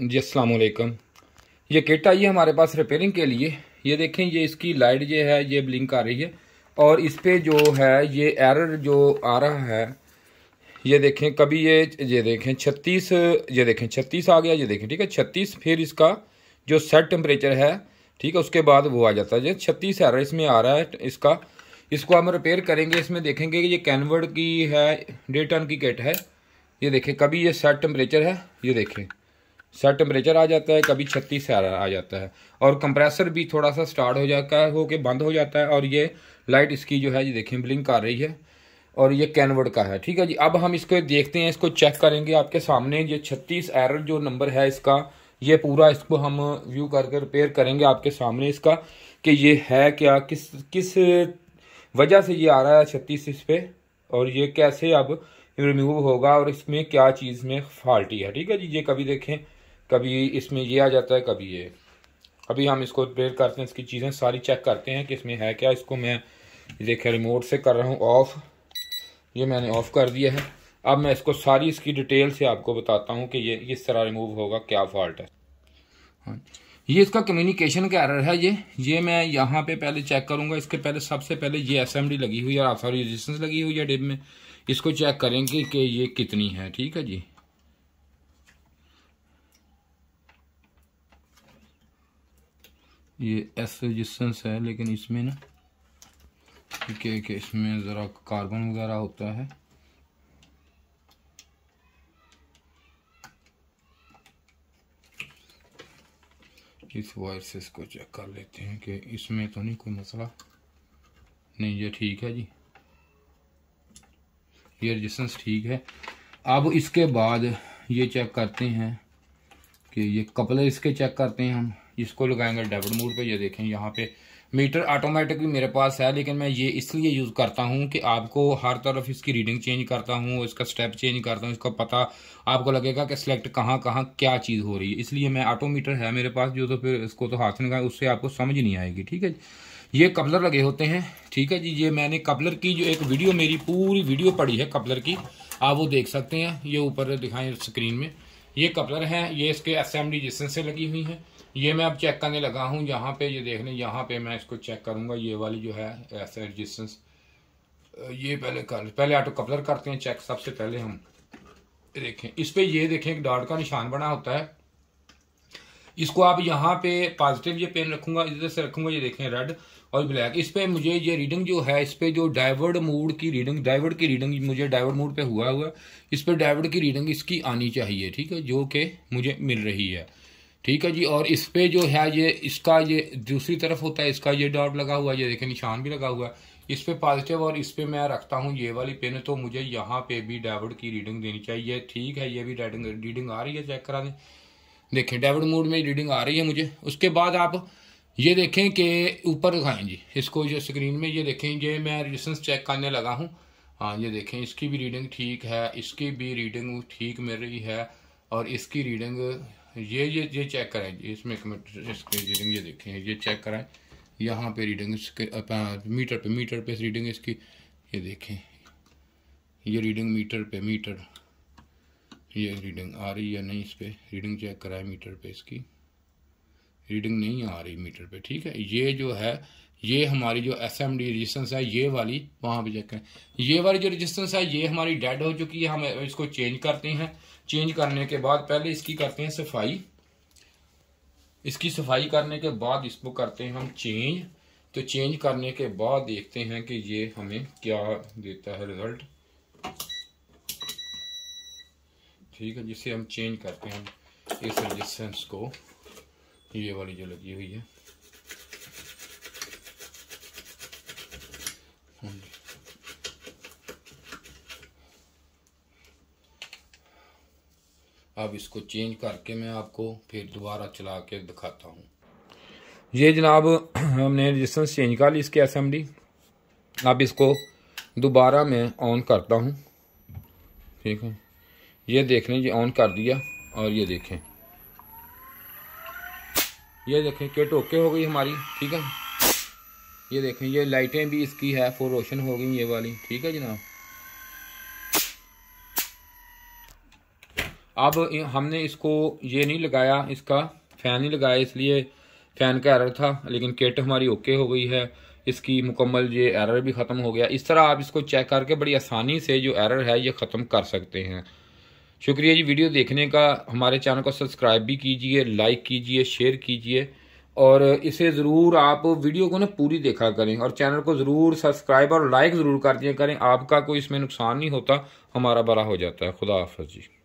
जी असलकम ये किट आई है हमारे पास रिपेयरिंग के लिए ये देखें ये इसकी लाइट ये है ये ब्लिंक आ रही है और इस पर जो है ये एरर जो आ रहा है ये देखें कभी ये ये देखें छत्तीस ये देखें छत्तीस आ गया ये देखें ठीक है छत्तीस फिर इसका जो सेट टेम्परेचर है ठीक है उसके बाद वो आ जाता है ये छत्तीस एरर इसमें आ रहा है इसका इसको हम रिपेयर करेंगे इसमें देखेंगे कि ये कैनवर्ड की है डेढ़ टन की किट है ये देखें कभी ये सेट टेम्परेचर है ये देखें सर टेम्परेचर आ जाता है कभी छत्तीस से आ जाता है और कंप्रेसर भी थोड़ा सा स्टार्ट हो जाता है होके बंद हो जाता है और ये लाइट इसकी जो है ये देखें ब्लिंक आ रही है और ये कैनवर्ड का है ठीक है जी अब हम इसको देखते हैं इसको चेक करेंगे आपके सामने ये छत्तीस एरर जो नंबर है इसका ये पूरा इसको हम व्यू करके रिपेयर करेंगे आपके सामने इसका कि ये है क्या किस किस वजह से ये आ रहा है छत्तीस इस पर और ये कैसे अब रिमूव होगा और इसमें क्या चीज़ में फॉल्टी है ठीक है जी ये कभी देखें कभी इसमें ये आ जाता है कभी ये अभी हम इसको रिपेयर करते हैं इसकी चीज़ें सारी चेक करते हैं कि इसमें है क्या इसको मैं देखिए रिमोट से कर रहा हूँ ऑफ़ ये मैंने ऑफ़ कर दिया है अब मैं इसको सारी इसकी डिटेल से आपको बताता हूँ कि ये किस तरह रिमूव होगा क्या फॉल्ट है हाँ ये इसका कम्युनिकेशन का एरर है ये ये मैं यहाँ पे पहले चेक करूँगा इसके पहले सबसे पहले ये एसएमडी लगी हुई है सॉरी रजिस्टेंस लगी हुई है डिब में इसको चेक करेंगे कि ये कितनी है ठीक है जी ये एस रजिस्टेंस है लेकिन इसमें ना ठीक है कि इसमें ज़रा कार्बन वगैरह होता है इस वायर से इसको चेक कर लेते हैं कि इसमें तो नहीं कोई मसला नहीं ये ठीक है जी ये रजिस्टेंस ठीक है अब इसके बाद ये चेक करते हैं कि ये कपले इसके चेक करते हैं हम इसको लगाएंगे डेबिट मोड पे ये देखें यहाँ पे मीटर ऑटोमेटिक भी मेरे पास है लेकिन मैं ये इसलिए यूज़ करता हूँ कि आपको हर तरफ इसकी रीडिंग चेंज करता हूँ इसका स्टेप चेंज करता हूँ इसका पता आपको लगेगा कि सिलेक्ट कहाँ कहाँ क्या चीज़ हो रही है इसलिए मैं ऑटोमीटर है मेरे पास जो तो फिर इसको तो हाथ निकाल उससे आपको समझ नहीं आएगी ठीक है ये कपलर लगे होते हैं ठीक है जी ये मैंने कपलर की जो एक वीडियो मेरी पूरी वीडियो पड़ी है कपलर की आप वो देख सकते हैं ये ऊपर दिखाएं स्क्रीन में ये कपलर हैं ये इसके असेंबली जिससे लगी हुई हैं ये मैं अब चेक करने लगा हूँ यहाँ पे ये देख लें यहाँ पे मैं इसको चेक करूँगा ये वाली जो है ऐसा रजिस्टेंस ये पहले कर पहले ऑटो कपलर करते हैं चेक सबसे पहले हम देखें इस पर ये देखें एक डॉट का निशान बना होता है इसको आप यहाँ पे पॉजिटिव ये पेन रखूंगा इधर से रखूंगा ये देखें रेड और ब्लैक इस पर मुझे ये रीडिंग जो है इस पर जो डाइवर्ड मूड की रीडिंग डाइवर्ड की रीडिंग मुझे डाइवर्ड मूड पे हुआ हुआ इस पर डाइवर्ड की रीडिंग इसकी आनी चाहिए ठीक है जो कि मुझे मिल रही है ठीक है जी और इस पर जो है ये इसका ये दूसरी तरफ होता है इसका ये डॉट लगा हुआ है ये देखें निशान भी लगा हुआ है इस पर पॉजिटिव और इस पर मैं रखता हूँ ये वाली पेन तो मुझे यहाँ पे भी डेविड की रीडिंग देनी चाहिए ठीक है ये भी रीडिंग रीडिंग आ रही है चेक करा दें देखें डेविड मोड में रीडिंग आ रही है मुझे उसके बाद आप ये देखें कि ऊपर दिखाएँ जी इसको जो स्क्रीन में ये देखें ये मैं रिजिस्टेंस चेक करने लगा हूँ हाँ ये देखें इसकी भी रीडिंग ठीक है इसकी भी रीडिंग ठीक मिल रही है और इसकी रीडिंग ये ये ये चेक कराएं इसमें रीडिंग ये देखें ये चेक कराएं यहाँ पे रीडिंग मीटर पे मीटर पे रीडिंग इसकी ये देखें ये रीडिंग मीटर पे मीटर ये रीडिंग आ रही है नहीं इस पर रीडिंग चेक कराएं मीटर पे इसकी रीडिंग नहीं आ रही मीटर पे ठीक है ये जो है ये हमारी जो एस एम डी रजिस्टेंस है ये वाली वहां पे चेक करें ये वाली जो रजिस्टेंस है ये हमारी डेड हो चुकी है हम इसको चेंज करते हैं चेंज करने के बाद पहले इसकी करते हैं सफाई इसकी सफाई करने के बाद इसको करते हैं हम चेंज तो चेंज करने के बाद देखते हैं कि ये हमें क्या देता है रिजल्ट ठीक है जिसे हम चेंज करते हैं इस रजिस्टेंस को ये वाली जो लगी हुई है अब इसको चेंज करके मैं आपको फिर दोबारा चला के दिखाता हूँ ये जनाब हमने रजिस्टेंस चेंज कर ली इसके असेंबली अब इसको दोबारा मैं ऑन करता हूँ ठीक है ये देख लें जी ऑन कर दिया और ये देखें ये देखें किट ओके हो गई हमारी ठीक है ये देखें ये लाइटें भी इसकी है फुल रोशन हो गई ये वाली ठीक है जनाब अब हमने इसको ये नहीं लगाया इसका फ़ैन नहीं लगाया इसलिए फ़ैन का एरर था लेकिन किट हमारी ओके हो गई है इसकी मुकम्मल ये एरर भी ख़त्म हो गया इस तरह आप इसको चेक करके बड़ी आसानी से जो एरर है ये ख़त्म कर सकते हैं शुक्रिया जी वीडियो देखने का हमारे चैनल को सब्सक्राइब भी कीजिए लाइक कीजिए शेयर कीजिए और इसे ज़रूर आप वीडियो को ना पूरी देखा करें और चैनल को ज़रूर सब्सक्राइब और लाइक ज़रूर कर दिया करें आपका कोई इसमें नुकसान नहीं होता हमारा बड़ा हो जाता है खुदा हाफ जी